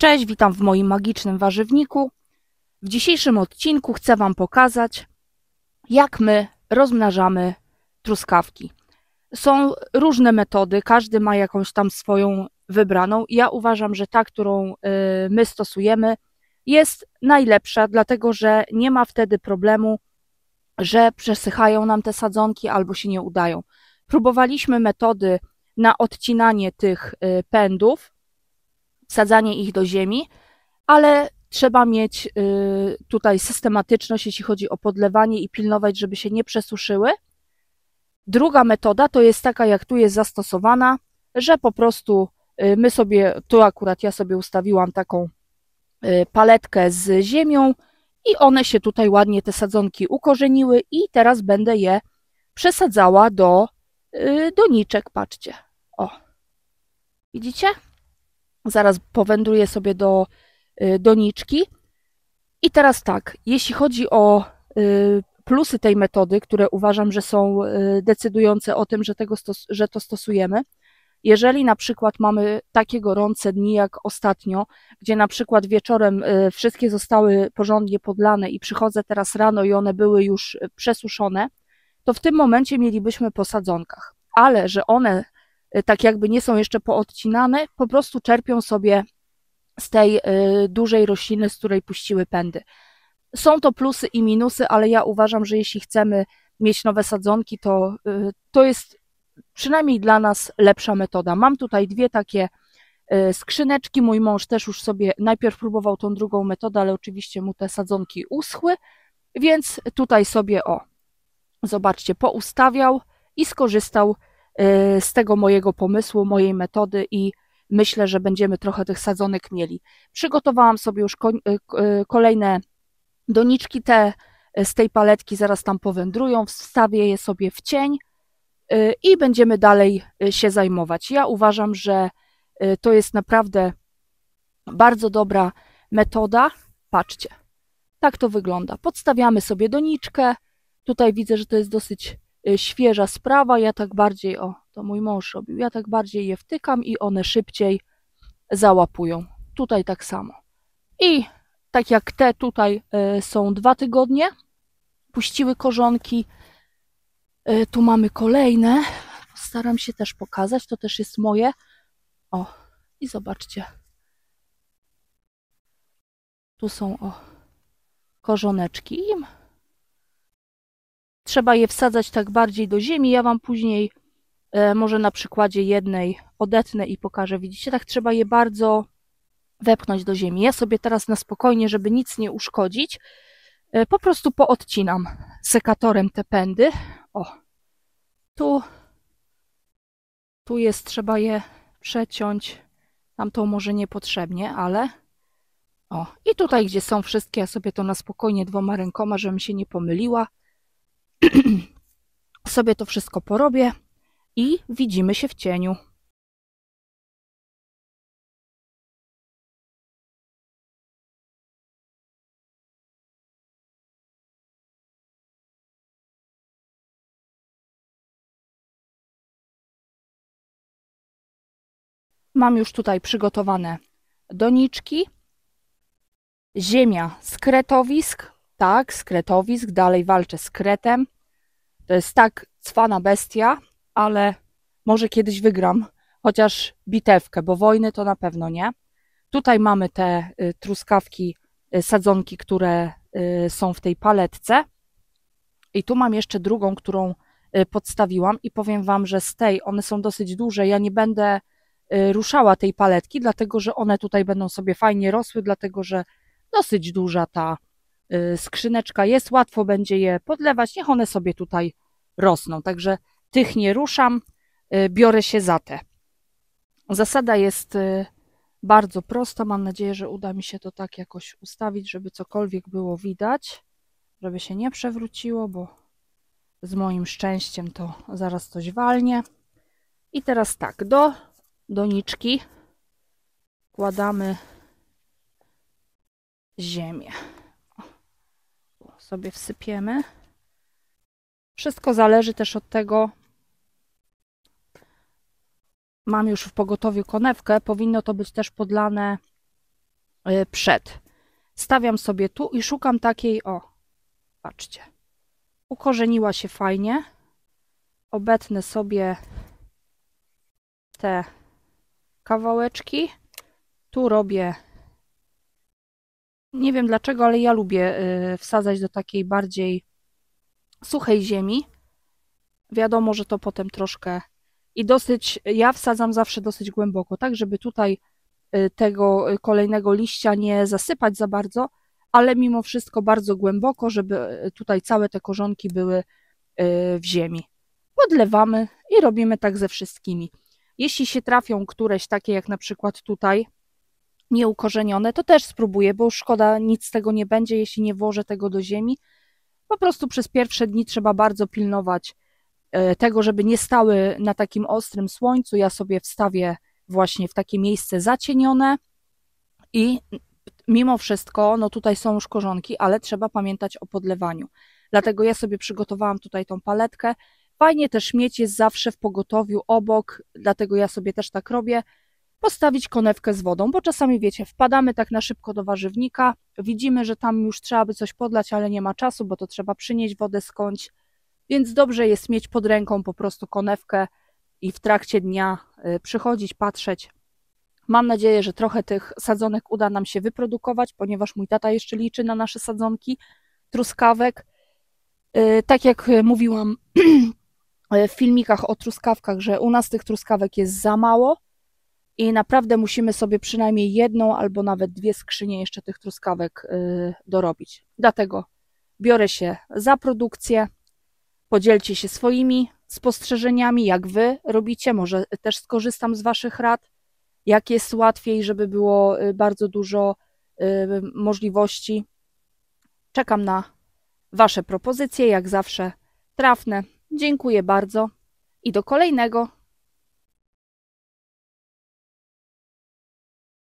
Cześć, witam w moim magicznym warzywniku. W dzisiejszym odcinku chcę Wam pokazać, jak my rozmnażamy truskawki. Są różne metody, każdy ma jakąś tam swoją wybraną. Ja uważam, że ta, którą y, my stosujemy, jest najlepsza, dlatego że nie ma wtedy problemu, że przesychają nam te sadzonki albo się nie udają. Próbowaliśmy metody na odcinanie tych y, pędów, wsadzanie ich do ziemi, ale trzeba mieć y, tutaj systematyczność, jeśli chodzi o podlewanie i pilnować, żeby się nie przesuszyły. Druga metoda to jest taka, jak tu jest zastosowana, że po prostu y, my sobie, tu akurat ja sobie ustawiłam taką y, paletkę z ziemią i one się tutaj ładnie, te sadzonki ukorzeniły i teraz będę je przesadzała do doniczek, patrzcie. O, widzicie? Zaraz powędruję sobie do y, doniczki. I teraz tak, jeśli chodzi o y, plusy tej metody, które uważam, że są y, decydujące o tym, że, tego stos- że to stosujemy, jeżeli na przykład mamy takie gorące dni jak ostatnio, gdzie na przykład wieczorem wszystkie zostały porządnie podlane i przychodzę teraz rano i one były już przesuszone, to w tym momencie mielibyśmy po sadzonkach. Ale że one Y, tak jakby nie są jeszcze poodcinane, po prostu czerpią sobie z tej y, dużej rośliny, z której puściły pędy. Są to plusy i minusy, ale ja uważam, że jeśli chcemy mieć nowe sadzonki, to, y, to jest przynajmniej dla nas lepsza metoda. Mam tutaj dwie takie skrzyneczki. Mój mąż też już sobie najpierw próbował tą drugą metodę, ale oczywiście mu te sadzonki uschły, więc tutaj sobie o, zobaczcie, poustawiał i skorzystał Y, z tego mojego pomysłu, mojej metody i myślę, że będziemy trochę tych sadzonek mieli. Przygotowałam sobie już y, y, kolejne doniczki, te z tej paletki zaraz tam powędrują, wstawię je sobie w cień i będziemy dalej się zajmować. Ja uważam, że to jest naprawdę bardzo dobra metoda. Patrzcie, tak to wygląda. Podstawiamy sobie doniczkę. Tutaj widzę, że to jest dosyć Y, świeża sprawa, ja tak bardziej, o, to mój mąż robił, ja tak bardziej je wtykam i one szybciej załapują. Tutaj tak samo. I tak jak te tutaj y, są dwa tygodnie, puściły korzonki. Y, tu mamy kolejne. Staram się też pokazać, to też jest moje. O, i zobaczcie. Tu są o korzoneczki trzeba je wsadzać tak bardziej do ziemi. Ja Wam później e, może na przykładzie jednej odetnę i pokażę. Widzicie, tak trzeba je bardzo wepchnąć do ziemi. Ja sobie teraz na spokojnie, żeby nic nie uszkodzić, e, po prostu poodcinam sekatorem te pędy. O, tu, tu jest, trzeba je przeciąć. Tam to może niepotrzebnie, ale... O, i tutaj, gdzie są wszystkie, ja sobie to na spokojnie dwoma rękoma, żebym się nie pomyliła sobie to wszystko porobię i widzimy się w cieniu. Mam już tutaj przygotowane doniczki, ziemia z kretowisk, tak, z kretowisk, dalej walczę z kretem. To jest tak cwana bestia, ale może kiedyś wygram chociaż bitewkę, bo wojny to na pewno nie. Tutaj mamy te y, truskawki, y, sadzonki, które y, są w tej paletce. I tu mam jeszcze drugą, którą podstawiłam i powiem Wam, że z tej one są dosyć duże. Ja nie będę ruszała tej paletki, dlatego że one tutaj będą sobie fajnie rosły, dlatego że dosyć duża ta Y, skrzyneczka jest, łatwo będzie je podlewać, niech one sobie tutaj rosną. Także tych nie ruszam, y, biorę się za te. Zasada jest y, bardzo prosta, mam nadzieję, że uda mi się to tak jakoś ustawić, żeby cokolwiek było widać, żeby się nie przewróciło, bo z moim szczęściem to zaraz coś walnie. I teraz tak, do doniczki kładamy ziemię sobie wsypiemy. Wszystko zależy też od tego, mam już w pogotowiu konewkę, powinno to być też podlane e, przed. Stawiam sobie tu i szukam takiej, o, patrzcie, ukorzeniła się fajnie. Obetnę sobie te kawałeczki. Tu robię nie wiem dlaczego, ale ja lubię y, wsadzać do takiej bardziej suchej ziemi. Wiadomo, że to potem troszkę i dosyć, ja wsadzam zawsze dosyć głęboko, tak, żeby tutaj y, tego y, kolejnego liścia nie zasypać za bardzo, ale mimo wszystko bardzo głęboko, żeby tutaj całe te korzonki były w ziemi. Podlewamy i robimy tak ze wszystkimi. Jeśli się trafią któreś takie jak na przykład tutaj, nieukorzenione, to też spróbuję, bo szkoda, nic z tego nie będzie, jeśli nie włożę tego do ziemi. Po prostu przez pierwsze dni trzeba bardzo pilnować e, tego, żeby nie stały na takim ostrym słońcu. Ja sobie wstawię właśnie w takie miejsce zacienione i mimo wszystko, no tutaj są już korzonki, ale trzeba pamiętać o podlewaniu. Dlatego ja sobie przygotowałam tutaj tą paletkę. Fajnie też mieć jest zawsze w pogotowiu obok, dlatego ja sobie też tak robię postawić konewkę z wodą, bo czasami wiecie, wpadamy tak na szybko do warzywnika, widzimy, że tam już trzeba by coś podlać, ale nie ma czasu, bo to trzeba przynieść wodę skądś, więc dobrze jest mieć pod ręką po prostu konewkę i w trakcie dnia y, przychodzić, patrzeć. Mam nadzieję, że trochę tych sadzonek uda nam się wyprodukować, ponieważ mój tata jeszcze liczy na nasze sadzonki truskawek. Y, tak jak y, mówiłam w filmikach o truskawkach, że u nas tych truskawek jest za mało, i naprawdę musimy sobie przynajmniej jedną albo nawet dwie skrzynie jeszcze tych truskawek y, dorobić. Dlatego biorę się za produkcję. Podzielcie się swoimi spostrzeżeniami, jak wy robicie. Może też skorzystam z waszych rad, jak jest łatwiej, żeby było y, bardzo dużo y, możliwości. Czekam na wasze propozycje, jak zawsze trafne. Dziękuję bardzo i do kolejnego.